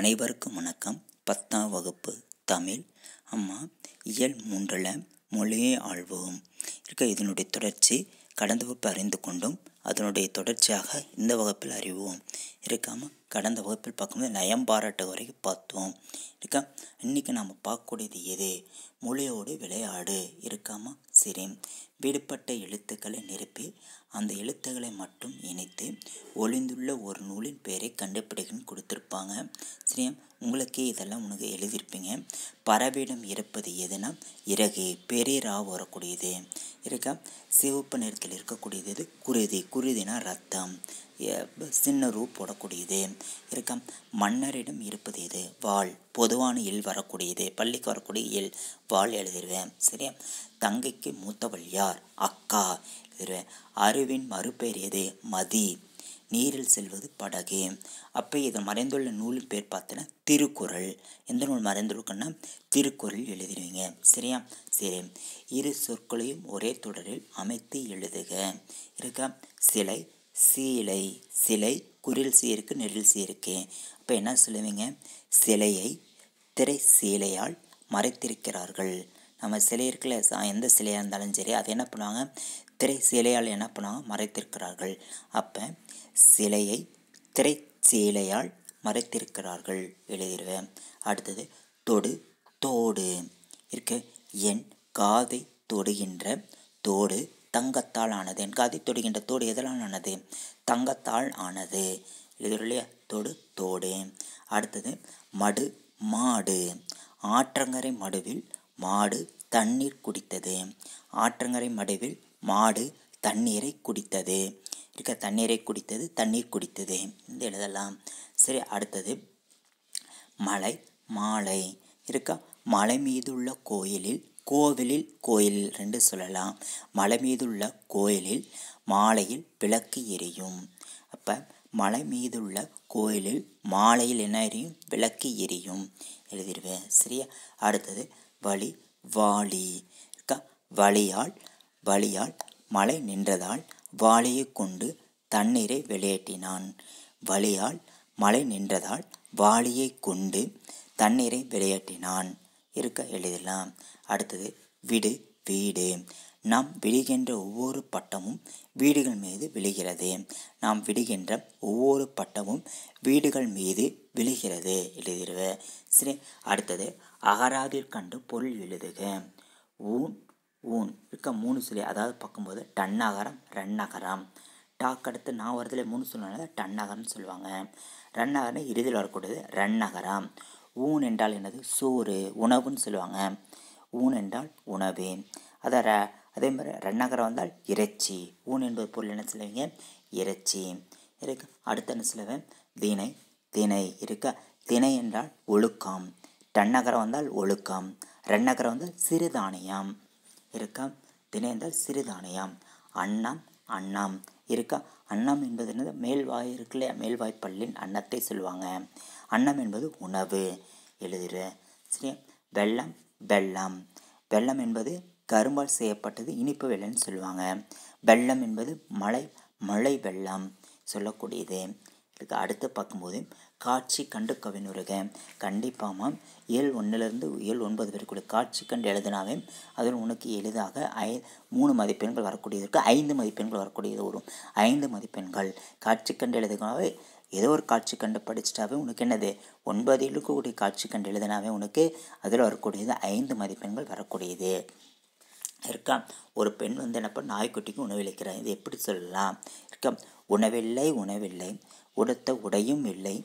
அனைவருக்கும் வணக்கம் பத்தாம் வகுப்பு தமிழ் அம்மா இயல் மூன்றில் மொழியே ஆழ்வோம் இருக்க இதனுடைய தொடர்ச்சி கடந்த வகுப்பு அறிந்து கொண்டும் அதனுடைய தொடர்ச்சியாக இந்த வகுப்பில் அறிவோம் இருக்காமல் கடந்த வகுப்பில் பார்க்கும்போது நயம் பாராட்டு வரைக்கும் பார்த்தோம் இருக்கா இன்றைக்கி நாம் பார்க்கக்கூடியது எது மொழியோடு விளையாடு இருக்காமல் சரி விடுபட்ட எழுத்துக்களை நிரப்பி அந்த எழுத்துக்களை மட்டும் இணைத்து ஒளிந்துள்ள ஒரு நூலின் பெயரை கண்டுபிடிக்கணும்னு கொடுத்துருப்பாங்க சரியா உங்களுக்கே இதெல்லாம் உனக்கு எழுதியிருப்பீங்க பறவையிடம் இறப்பது எதுனா இறகு பெரியரா வரக்கூடியது இருக்கா சிவப்பு நிறத்தில் இருக்கக்கூடியது குருதி குருதினா ரத்தம் சின்ன ரூ போடக்கூடியது இருக்க மன்னரிடம் இருப்பது இது வாள் பொதுவான இல் வரக்கூடியது பள்ளிக்கு வரக்கூடிய இல் வாள் எழுதிடுவேன் சரியா தங்கைக்கு மூத்தவள் யார் அக்கா எழுதிடுவேன் அருவின் மறுபெயர் எது மதி நீரில் செல்வது படகு அப்போ இதில் மறைந்துள்ள நூலின் பேர் பார்த்தோன்னா திருக்குறள் எந்த நூல் மறைந்துருக்குன்னா திருக்குறள் எழுதிடுவீங்க சரியா சரி இரு சொற்களையும் ஒரே தொடரில் அமைத்து எழுதுக இருக்கா சிலை சீலை சிலை குரில் சீருக்கு நெடில் சீருக்கு அப்போ என்ன சொல்லுவீங்க சிலையை திரை சீலையால் மறைத்திருக்கிறார்கள் நம்ம சிலை இருக்குல்ல எந்த சிலையாக இருந்தாலும் சரி அதை என்ன பண்ணுவாங்க திரை சீலையால் என்ன பண்ணுவாங்க மறைத்திருக்கிறார்கள் அப்போ சிலையை திரை சீலையால் மறைத்திருக்கிறார்கள் எழுதிடுவேன் அடுத்தது தொடு தோடு இருக்கு என் காதை தொடுகின்ற தோடு தங்கத்தால் ஆனது கதை தொடுகின்ற தோடு எதனால் ஆனது தங்கத்தால் ஆனது இது இல்லையா தொடு தோடு அடுத்தது மடு மாடு ஆற்றங்கரை மடுவில் மாடு தண்ணீர் குடித்தது ஆற்றங்கரை மடுவில் மாடு தண்ணீரை குடித்தது இருக்க தண்ணீரை குடித்தது தண்ணீர் குடித்தது இந்த எழுதலாம் சரி அடுத்தது மலை மாலை இருக்க மலை மீதுள்ள கோயிலில் கோவிலில் கோயில் ரெண்டு சொல்லலாம் மலை மீதுள்ள கோயிலில் மாலையில் விளக்கு எரியும் அப்போ மலை மீதுள்ள கோயிலில் மாலையில் என்ன எரியும் விளக்கு எரியும் எழுதிடுவேன் சரியா அடுத்தது வழி வாளி இருக்கா வழியால் வழியால் மழை நின்றதால் வாளியை கொண்டு தண்ணீரை வெளியேற்றினான் வழியால் மழை நின்றதால் வாளியை கொண்டு தண்ணீரை வெளியேற்றினான் இருக்க எழுதலாம் அடுத்தது விடு வீடு நாம் விடுகின்ற ஒவ்வொரு பட்டமும் வீடுகள் மீது விழுகிறது நாம் விடுகின்ற ஒவ்வொரு பட்டமும் வீடுகள் மீது விழுகிறது எழுதிடுவ சரி அடுத்தது அகராதில் கண்டு பொருள் எழுதுக ஊன் ஊன் இருக்க மூணு சொல்லி அதாவது பார்க்கும்போது டன்னகரம் ரன்னகரம் டாக் அடுத்து நான் வரதுல மூணு சொல்லனால டன்னகரம்னு சொல்லுவாங்க ரன்னகரம் இறுதியில் வரக்கூடியது ரன்னகரம் ஊன் என்றால் என்னது சோறு உணவுன்னு சொல்லுவாங்க ஊன் என்றால் உணவு அதை அதே மாதிரி ரன்னகரம் வந்தால் இறைச்சி ஊன் என்பது பொருள் என்ன சொல்லுவீங்க இறைச்சி இருக்கு அடுத்த என்ன சொல்லுவேன் தினை தினை இருக்க தினை என்றால் ஒழுக்கம் டன்னகரம் வந்தால் ஒழுக்கம் ரன்னகரம் வந்தால் சிறுதானியம் இருக்க தினை என்றால் சிறுதானியம் அன்னம் அன்னம் இருக்க அன்னம் என்பது என்னது மேல்வாய் இருக்குல்ல மேல்வாய் மேல்வாய்ப்பல்லின் அன்னத்தை சொல்லுவாங்க அன்னம் என்பது உணவு எழுதுரு சரியா வெள்ளம் வெள்ளம் வெள்ளம் என்பது கரும்பால் செய்யப்பட்டது இனிப்பு வெள்ளம்னு சொல்லுவாங்க வெள்ளம் என்பது மழை மழை வெள்ளம் சொல்லக்கூடியது இதுக்கு அடுத்து பார்க்கும்போது காட்சி கண்டு கவினுருக கண்டிப்பாக ஏழு ஒன்றுலேருந்து ஏழு ஒன்பது வரைக்கூடிய காட்சி கண்டு எழுதினாவே அதில் உனக்கு எளிதாக ஐ மூணு மதிப்பெண்கள் வரக்கூடியதற்கு ஐந்து மதிப்பெண்கள் வரக்கூடியது வரும் ஐந்து மதிப்பெண்கள் காட்சி கண்டு எழுதுனாவே ஏதோ ஒரு காட்சி கண்டு படிச்சிட்டாவே உனக்கு என்னது ஒன்பது இழுக்கக்கூடிய காட்சி கண்டு எழுதினாவே உனக்கு அதில் வரக்கூடியது ஐந்து மதிப்பெண்கள் வரக்கூடியது இருக்கா ஒரு பெண் வந்து என்னப்போ நாய்க்குட்டிக்கு உணவளிக்கிறார் இது எப்படி சொல்லலாம் இருக்கா உணவில்லை உணவில்லை உடுத்த உடையும் இல்லை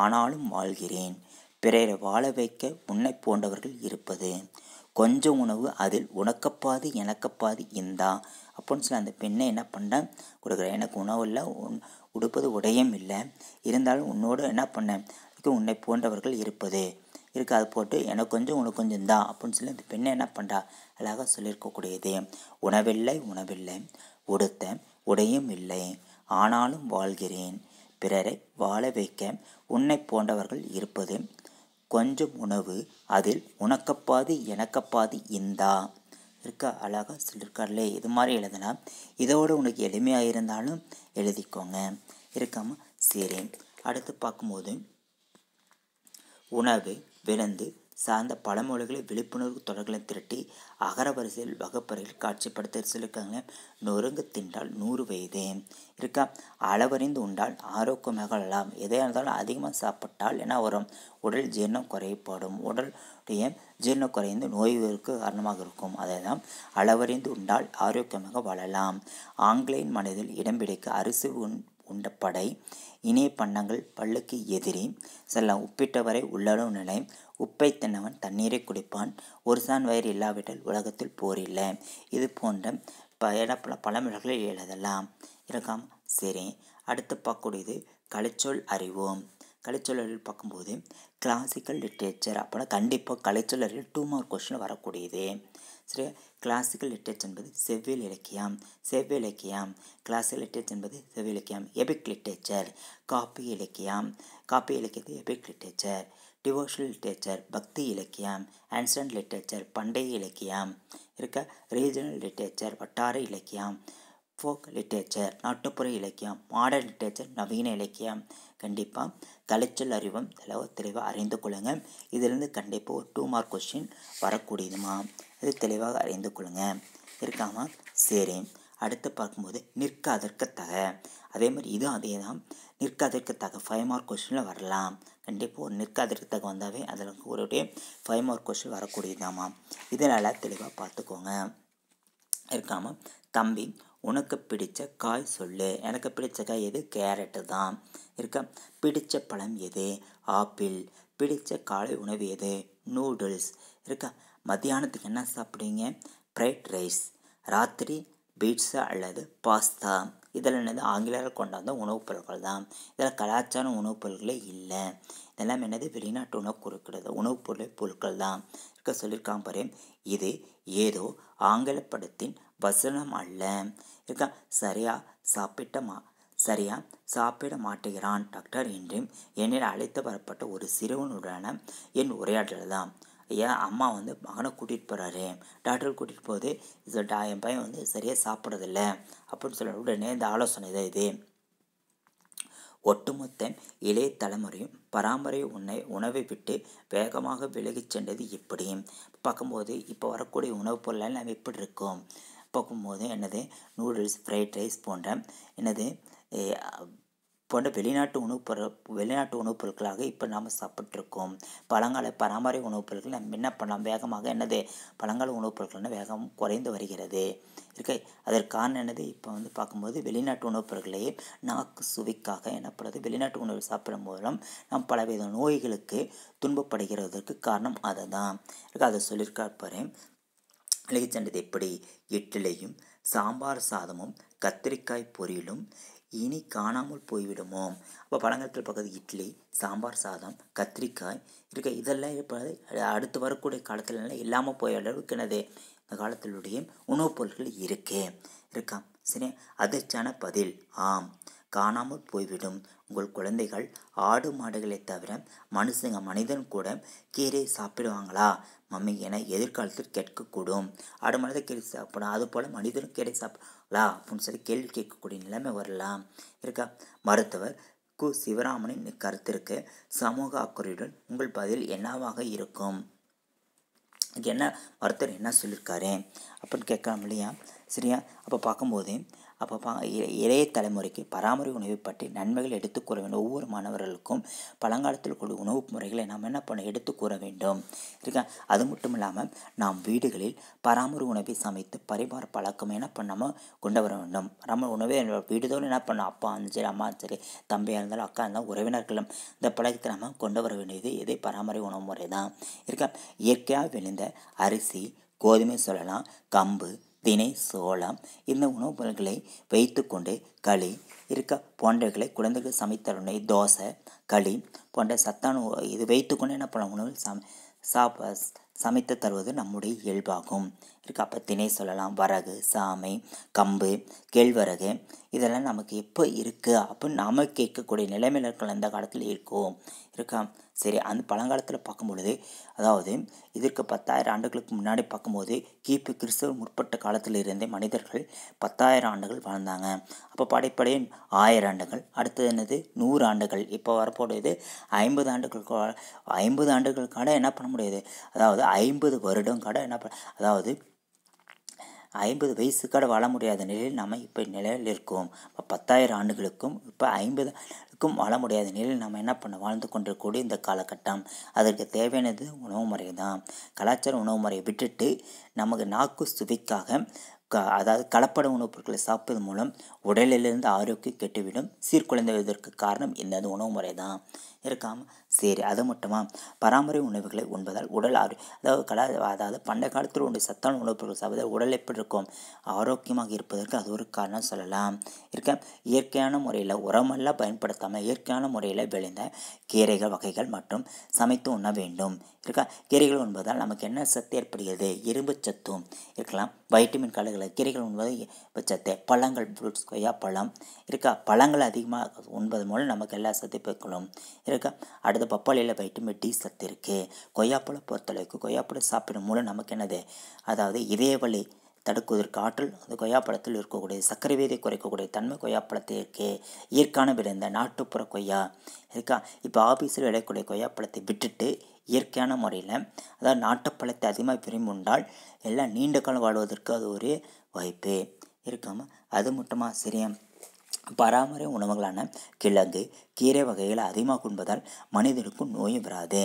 ஆனாலும் வாழ்கிறேன் பிறரை வாழ வைக்க உன்னை போன்றவர்கள் இருப்பது கொஞ்சம் உணவு அதில் உனக்கப்பாது எனக்கப்பாது இந்தா அப்படின்னு சொல்லி அந்த பெண்ணை என்ன பண்ண கொடுக்குறேன் எனக்கு உணவு இல்லை உடுப்பது உடையும் இல்லை இருந்தாலும் உன்னோடு என்ன பண்ணேன் உன்னை போன்றவர்கள் இருப்பது இருக்கு அது போட்டு எனக்கு கொஞ்சம் உனக்கு கொஞ்சம் தான் அப்படின்னு சொல்லி அந்த பெண்ணை என்ன பண்ணுறா அழகாக சொல்லியிருக்கக்கூடியது உணவில்லை உணவில்லை உடுத்த உடையும் இல்லை ஆனாலும் வாழ்கிறேன் பிறரை வாழ வைக்க உன்னை போன்றவர்கள் இருப்பது கொஞ்சம் உணவு அதில் உனக்கப்பாது எனக்கப்பாது இந்தா இருக்கா அழகாக சொல்லியிருக்காருல்லே இது மாதிரி எழுதலாம் இதோடு உனக்கு எளிமையாக இருந்தாலும் எழுதிக்கோங்க இருக்காமல் சரி அடுத்து பார்க்கும்போது உணவு விருந்து சார்ந்த பழமொழிகளை விழிப்புணர்வு தொடர்களை திரட்டி அகரவரிசையில் வகுப்பறையில் காட்சிப்படுத்த சொல்லியிருக்காங்க நொறுங்கு தின்றால் நூறு வயது இருக்கா அளவறிந்து உண்டால் ஆரோக்கியமாக எல்லாம் எதையாக இருந்தாலும் அதிகமாக சாப்பிட்டால் என்ன வரும் உடல் ஜீரணம் குறைப்படும் உடலுடைய ஜீர்ணம் குறைந்து நோய்களுக்கு காரணமாக இருக்கும் அதை தான் அளவறிந்து உண்டால் ஆரோக்கியமாக வாழலாம் ஆங்கிலேயின் மனதில் இடம் பிடிக்க அரிசி உண் உண்ட படை இணைய பண்ணங்கள் பல்லுக்கு எதிரி செல்லாம் உப்பிட்டவரை உள்ளளவு நிலை உப்பை தின்னவன் தண்ணீரை குடிப்பான் ஒரு சான் வயிறு இல்லாவிட்டால் உலகத்தில் போர் இல்லை இது போன்ற பல பல பழமொழிகளை எழுதலாம் இருக்காம் சரி அடுத்து பார்க்கக்கூடியது கலைச்சொல் அறிவோம் கலைச்சொல் பார்க்கும்போது கிளாசிக்கல் லிட்ரேச்சர் அப்போலாம் கண்டிப்பாக கலைச்சொல் அறிவில் டூ மார்க் கொஸ்டின் வரக்கூடியது சரி கிளாசிக்கல் லிட்ரேச்சர் என்பது செவ்வியல் இலக்கியம் செவ்வியல் இலக்கியம் கிளாசிக்கல் லிட்ரேச்சர் என்பது செவ்வியல் இலக்கியம் எபிக் லிட்ரேச்சர் காப்பி இலக்கியம் காப்பி இலக்கியது எபிக் லிட்ரேச்சர் டிவோஷனல் லிட்ரேச்சர் பக்தி இலக்கியம் ஆன்சன்ட் லிட்ரேச்சர் பண்டைய இலக்கியம் இருக்க ரீஜனல் லிட்ரேச்சர் வட்டார இலக்கியம் ஃபோக் லிட்ரேச்சர் நாட்டுப்புற இலக்கியம் மாடர்ன் லிட்ரேச்சர் நவீன இலக்கியம் கண்டிப்பாக கலைச்சல் அறிவும் தெளிவ தெளிவாக அறிந்து கொள்ளுங்கள் இதிலிருந்து கண்டிப்பாக ஒரு டூ மார்க் கொஸ்டின் வரக்கூடியதுமா இது தெளிவாக அறிந்து கொள்ளுங்கள் இருக்காமா சரி அடுத்து பார்க்கும்போது நிற்க அதற்கத்தக அதே மாதிரி இதுவும் அதே தான் நிற்காதற்கு தக ஃபைவ் மார்க் கொஸ்டினில் வரலாம் கண்டிப்பாக ஒரு நிற்காதற்கு தக வந்தாவே அதில் ஒரு ஃபைவ் மார்க் கொஸ்டின் வரக்கூடியதாமா இதனால் தெளிவாக பார்த்துக்கோங்க இருக்காமல் தம்பி உனக்கு பிடித்த காய் சொல் எனக்கு பிடித்த காய் எது கேரட்டு தான் இருக்கா பிடித்த பழம் எது ஆப்பிள் பிடித்த காலை உணவு எது நூடுல்ஸ் இருக்கா மத்தியானத்துக்கு என்ன சாப்பிடுவீங்க ஃப்ரைட் ரைஸ் ராத்திரி பீட்ஸா அல்லது பாஸ்தா இதில் என்னது ஆங்கிலேயர்கள் கொண்டாந்த உணவுப் பொருட்கள் தான் இதில் கலாச்சார உணவுப் பொருட்களே இல்லை இதெல்லாம் என்னது வெளிநாட்டு உணவு கொடுக்கிறது உணவுப் பொருளை பொருட்கள் தான் இருக்க சொல்லியிருக்காங்க பாரு இது ஏதோ ஆங்கில படத்தின் வசனம் அல்ல இருக்கா சரியா சாப்பிட்டமா சரியா சாப்பிட மாட்டேகிறான் டாக்டர் என்றும் என்னிடம் அழைத்து வரப்பட்ட ஒரு சிறுவனுடனான என் உரையாடல் தான் ஏன் அம்மா வந்து மகனை கூட்டிகிட்டு போகிறாரு டாக்டர் கூட்டிகிட்டு போகுது இது டா என் பையன் வந்து சரியாக சாப்பிட்றதில்ல அப்படின்னு சொல்ல உடனே இந்த ஆலோசனை தான் இது ஒட்டுமொத்த இளைய தலைமுறையும் பராமரி உன்னை உணவை விட்டு வேகமாக விலகிச் சென்றது எப்படி பார்க்கும்போது இப்போ வரக்கூடிய உணவுப் பொருள் எல்லாம் எப்படி இருக்கோம் பார்க்கும்போது என்னது நூடுல்ஸ் ஃப்ரைட் ரைஸ் போன்ற என்னது போன்ற வெளிநாட்டு உணவுப் பொருள் வெளிநாட்டு உணவுப் பொருட்களாக இப்போ நாம் சாப்பிட்ருக்கோம் பழங்கால பராமரி உணவுப் பொருட்கள் நம்ம என்ன பண்ணலாம் வேகமாக என்னது பழங்கால உணவுப் பொருட்கள்னு வேகம் குறைந்து வருகிறது இருக்க அதற்கு காரணம் என்னது இப்போ வந்து பார்க்கும்போது வெளிநாட்டு உணவுப் பொருட்களையே நாக்கு சுவைக்காக என்னப்படுறது வெளிநாட்டு உணவு சாப்பிடும் மூலம் நாம் பலவித நோய்களுக்கு துன்பப்படுகிறதற்கு காரணம் அதை தான் இருக்க அதை சொல்லியிருக்கா போகிறேன் சென்றது எப்படி இட்லியும் சாம்பார் சாதமும் கத்திரிக்காய் பொரியலும் இனி காணாமல் போய்விடுமோ அப்போ பழங்காலத்தில் பார்க்குறது இட்லி சாம்பார் சாதம் கத்திரிக்காய் இருக்க இதெல்லாம் இப்போ அடுத்து வரக்கூடிய காலத்தில் இல்லாமல் போய் அளவுக்கு என்னது இந்த காலத்திலுடைய உணவுப் பொருட்கள் இருக்கு இருக்கா சரி அதிர்ச்சியான பதில் ஆம் காணாமல் போய்விடும் உங்கள் குழந்தைகள் ஆடு மாடுகளை தவிர மனுஷங்க மனிதன் கூட கீரை சாப்பிடுவாங்களா மம்மி என எதிர்காலத்தில் கேட்கக்கூடும் ஆடு மாடு கீரை சாப்பிடும் போல மனிதனும் கீரை சாப்பிடும் வரலாங்களா அப்படின்னு சொல்லி கேள்வி கேட்கக்கூடிய நிலைமை வரலாம் இருக்கா மருத்துவர் கு சிவராமனின் கருத்திற்கு சமூக அக்குறையுடன் உங்கள் பதில் என்னவாக இருக்கும் என்ன மருத்துவர் என்ன சொல்லியிருக்காரு அப்படின்னு கேட்கலாம் இல்லையா சரியா அப்போ பார்க்கும்போது அப்போ பா இளைய தலைமுறைக்கு பராமரி உணவை பற்றி நன்மைகள் எடுத்துக்கூற வேண்டும் ஒவ்வொரு மாணவர்களுக்கும் பழங்காலத்தில் கூடிய உணவு முறைகளை நாம் என்ன பண்ண எடுத்துக்கூற வேண்டும் இருக்கா அது மட்டும் இல்லாமல் நாம் வீடுகளில் பராமரி உணவை சமைத்து பரிமாற பழக்கம் என்ன பண்ணாமல் கொண்டு வர வேண்டும் நம்ம உணவை வீடுதோறும் என்ன பண்ணோம் அப்பா இருந்தாலும் சரி அம்மா சரி தம்பியாக இருந்தாலும் அக்கா இருந்தாலும் உறவினர்களும் இந்த பழக்கத்தை நம்ம கொண்டு வர வேண்டியது இதே பராமரி உணவு முறை தான் இருக்கா இயற்கையாக விழுந்த அரிசி கோதுமை சொல்லலாம் கம்பு தினை சோளம் இந்த உணவுப் பொருட்களை வைத்துக்கொண்டு களி இருக்க போன்றவைகளை குழந்தைகள் சமைத்தருணை தோசை களி போன்ற சத்தான இது வைத்துக்கொண்டு என்ன பண்ணலாம் உணவு சமை சாப்ப சமைத்து தருவது நம்முடைய இயல்பாகும் தினை சொல்லலாம் வரகு சாமை கம்பு கேழ்வரகு இதெல்லாம் நமக்கு எப்போ இருக்குது அப்படின்னு நாம் கேட்கக்கூடிய நிலைமையில் இருக்கலாம் அந்த காலத்தில் இருக்கும் இருக்கா சரி அந்த பழங்காலத்தில் பார்க்கும்பொழுது அதாவது இதற்கு பத்தாயிரம் ஆண்டுகளுக்கு முன்னாடி பார்க்கும்போது கிபி கிறிஸ்துவ முற்பட்ட காலத்தில் இருந்தே மனிதர்கள் பத்தாயிரம் ஆண்டுகள் வாழ்ந்தாங்க அப்போ படைப்படையே ஆயிரம் ஆண்டுகள் அடுத்தது என்னது நூறு ஆண்டுகள் இப்போ வரப்போடையது ஐம்பது ஆண்டுகளுக்கு ஐம்பது ஆண்டுகளுக்காக என்ன பண்ண முடியாது அதாவது ஐம்பது வருடம் கூட என்ன பண்ண அதாவது ஐம்பது வயசு கூட வாழ முடியாத நிலையில் நம்ம இப்போ நிலையில் இருக்கோம் இப்போ பத்தாயிரம் ஆண்டுகளுக்கும் இப்போ ஐம்பது ஆண்டுகளுக்கும் வாழ முடியாத நிலையில் நம்ம என்ன பண்ண வாழ்ந்து கொண்டிருக்கக்கூடிய இந்த காலகட்டம் அதற்கு தேவையானது உணவு முறை தான் கலாச்சார உணவு முறையை விட்டுட்டு நமக்கு நாக்கு சுவைக்காக க அதாவது கலப்பட உணவுப் பொருட்களை சாப்பிடுவதன் மூலம் உடலிலிருந்து ஆரோக்கியம் கெட்டுவிடும் சீர்குலைந்ததற்கு காரணம் இந்த உணவு முறை தான் இருக்காமல் சரி அது மட்டுமா பராமரி உணவுகளை உண்பதால் உடல் ஆறு அதாவது கலா அதாவது பண்ட காலத்தில் உண்டு சத்தான உணவுப் பொருட்கள் சாப்பிட உடல் எப்படி இருக்கும் ஆரோக்கியமாக இருப்பதற்கு அது ஒரு காரணம் சொல்லலாம் இருக்க இயற்கையான முறையில் உரமெல்லாம் பயன்படுத்தாமல் இயற்கையான முறையில் விளைந்த கீரைகள் வகைகள் மற்றும் சமைத்து உண்ண வேண்டும் இருக்கா கீரைகள் உண்பதால் நமக்கு என்ன சத்து ஏற்படுகிறது இரும்பு சத்தும் இருக்கலாம் வைட்டமின் கலகளை கீரைகள் உண்பது சத்து பழங்கள் ஃப்ரூட்ஸ் கொய்யா பழம் இருக்கா பழங்கள் அதிகமாக உண்பது மூலம் நமக்கு எல்லா சத்து பெருக்கலும் இருக்கா அடுத்து பப்பாளியில் வைட்டமின் டி சத்து இருக்குது கொய்யாப்பழம் பொறுத்தளவுக்கு கொய்யாப்பழம் சாப்பிடும் மூலம் நமக்கு என்னது அதாவது இதயவழி தடுக்குவதற்கு ஆற்றல் அந்த கொய்யாப்பழத்தில் இருக்கக்கூடிய சர்க்கரை வியதை குறைக்கக்கூடிய தன்மை கொய்யாப்பழத்தை இருக்குது இயற்கான விளைந்த நாட்டுப்புற கொய்யா இருக்கா இப்போ ஆஃபீஸில் விளையக்கூடிய கொய்யாப்பழத்தை விட்டுட்டு இயற்கையான முறையில் அதாவது நாட்டுப்பழத்தை அதிகமாக விரும்புண்டால் எல்லாம் நீண்ட காலம் வாழ்வதற்கு அது ஒரு வாய்ப்பு இருக்காமல் அது மட்டுமா சரியா பராமரி உணவுகளான கிழங்கு கீரை வகைகளை அதிகமாக உண்பதால் மனிதனுக்கும் நோயும் வராது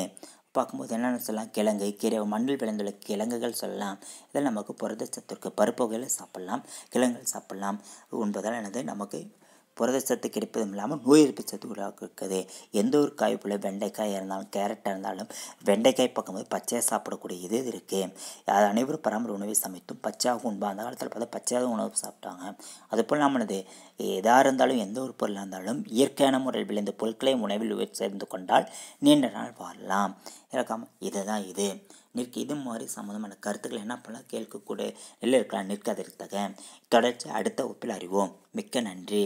பார்க்கும்போது என்னென்ன சொல்லலாம் கிழங்கு கீரை மண்ணில் விளைந்துள்ள கிழங்குகள் சொல்லலாம் இதில் நமக்கு புரத சத்து இருக்குது பருப்பு வகையில் சாப்பிட்லாம் கிழங்குகள் சாப்பிட்லாம் உண்பதால் என்னது நமக்கு புரத சத்து கிடைப்பதும் இல்லாமல் நோய் எதிர்ப்பு சத்து உருவாக்குறது எந்த ஒரு காய் போல் வெண்டைக்காய் இருந்தாலும் கேரட்டாக இருந்தாலும் வெண்டைக்காய் பக்கம் போது பச்சையாக சாப்பிடக்கூடிய இது இருக்குது அது அனைவரும் பராமரி உணவை சமைத்தும் பச்சையாக உண்பா அந்த காலத்தில் பார்த்தா பச்சையாக உணவு சாப்பிட்டாங்க போல் நம்மளது எதாக இருந்தாலும் எந்த ஒரு பொருளாக இருந்தாலும் இயற்கையான முறையில் விளைந்த பொருட்களை உணவில் சேர்ந்து கொண்டால் நீண்ட நாள் வாழலாம் இறக்காமல் இதுதான் இது நிற்க இது மாதிரி சம்மந்தமான கருத்துக்கள் என்ன பண்ணலாம் கேட்கக்கூடிய நெல் இருக்கலாம் நிற்காதிருத்தக தொடர்ச்சி அடுத்த ஒப்பில் அறிவோம் மிக்க நன்றி